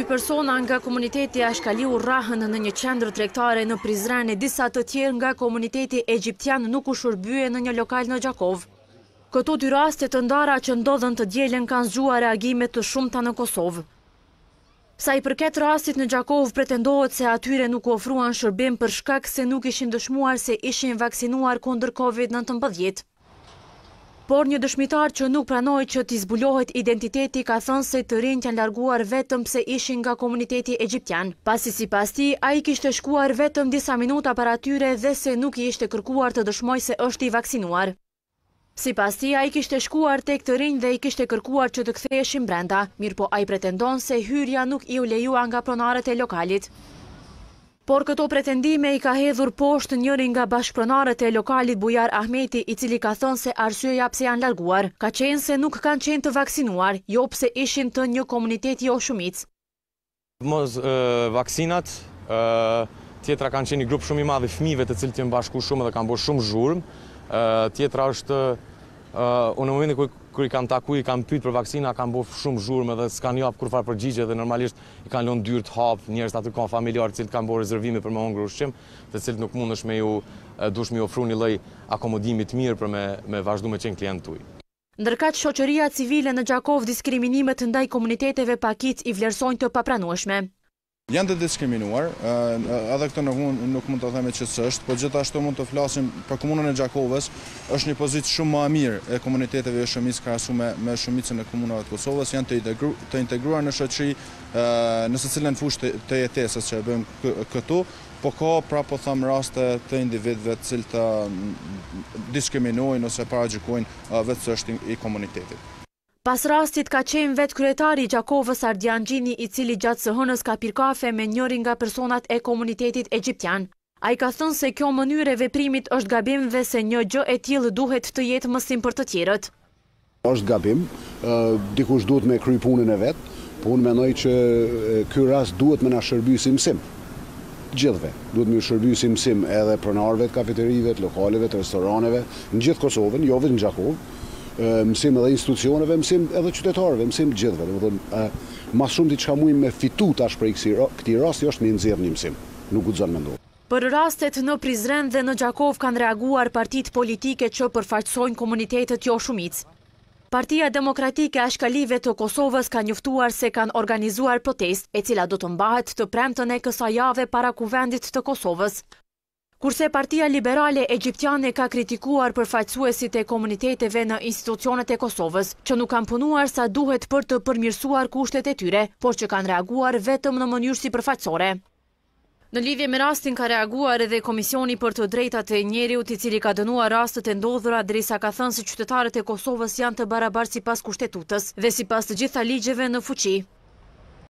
dy persona nga komuniteti Ashkaliu rahën në një qendrë trektare në Prizren e disa të tjerë nga komuniteti Egyptian nuk u shurbyje në një lokal në Gjakov. Këto dy rastje të ndara që ndodhen të djelen kanë zhua reagime të shumë në Kosovë. Sa i përket rastit në Gjakov, pretendohet se atyre nuk u ofruan shërbim për shkak se nuk ishin dëshmuar se ishin vaksinuar kondër COVID-19. Por një dëshmitar që nuk pranoj që t'i zbulohet identiteti ka thënë se të rinë t'janë larguar vetëm pëse ishin nga komuniteti egyptian. Pasi si pas ti, a i kishtë shkuar vetëm disa minut aparatyre dhe se nuk i ishte kërkuar të dëshmoj se është i vaksinuar. Si pas ti, a i kishtë shkuar tek të rinë dhe i kishtë kërkuar që të këthejeshin brenda, mirë po a i pretendon se hyrja nuk i u lejua nga pronarët e lokalit. Por këto pretendime i ka hedhur poshtë njërin nga bashkëpronarët e lokalit Bujar Ahmeti, i cili ka thonë se arsyeja pse janë larguar, ka qenë se nuk kanë qenë të vaksinuar, jo pse ishin të një komuniteti jo shumic. Mos vaksinat, tjetra kanë qenë një grupë shumë i madhë i fmive të cilë të jenë bashku shumë dhe kanë bërë shumë zhurëm, tjetra është unë në mëndi Kër i kanë taku, i kanë pytë për vakcina, kanë bërë shumë zhurme dhe s'ka një jo apë kur farë përgjigje dhe normalisht i kanë lënë dyrë të hapë, njerës të aty kanë familjarë cilët kanë bërë rezervime për me ongru shqim dhe cilët nuk mund është me ju dush me ofru një lej akomodimit mirë për me vazhdu me qenë klientë Ndërka që shoqëria civile në Gjakov diskriminimet ndaj komuniteteve pakit i vlerësojnë të papranueshme. Janë të diskriminuar, edhe këtë në mund nuk mund të theme që sështë, po gjithashtu mund të flasim për komunën e Gjakovës, është një pozitë shumë më mirë e komuniteteve e shumic krasu me shumicën e komunëve të Kosovës, janë të integruar në shëqri nëse cilën fush të jetesës që e bëjmë këtu, po ka pra po thamë raste të individve cilë të mm, diskriminojnë ose para gjikojnë vetë sështë i komunitetit. Pas rastit ka qenë vetë kryetari Gjakovës Ardian Gjini i cili gjatë së hënës ka pirkafe me njëri nga personat e komunitetit e gjiptian. A i ka thënë se kjo mënyre veprimit është gabim dhe se një gjë e tjilë duhet të jetë mësim për të tjirët. është gabim, dikush duhet me kry punën e vetë, punë unë nëjë që kjo rast duhet me nga shërby si mësim. Gjithve, duhet me në shërby si mësim edhe prënarve të kafeterive, të lokaleve, të restoraneve, në gjithë Kosovën, jo vetë në Gjakovë mësim edhe institucioneve, mësim edhe qytetarëve, mësim gjithve. Dhe më ma shumë ti që ka me fitu tash për këti rasti jo është me nëzirë një mësim, nuk u zënë me ndohë. Për rastet në Prizren dhe në Gjakov kanë reaguar partit politike që përfaqësojnë komunitetet jo shumic. Partia Demokratike a Shkalive të Kosovës ka njëftuar se kanë organizuar protest, e cila do të mbahet të premtën e kësa jave para kuvendit të Kosovës. Kurse partia liberale egyptiane ka kritikuar përfaqësuesit e komuniteteve në institucionet e Kosovës, që nuk kanë punuar sa duhet për të përmirësuar kushtet e tyre, por që kanë reaguar vetëm në mënyrë si përfaqësore. Në lidhje me rastin ka reaguar edhe Komisioni për të drejta të njeriut i cili ka dënuar rastet e ndodhura drisa ka thënë se qytetarët e Kosovës janë të barabarë si pas kushtetutës dhe si pas të gjitha ligjeve në fuqi.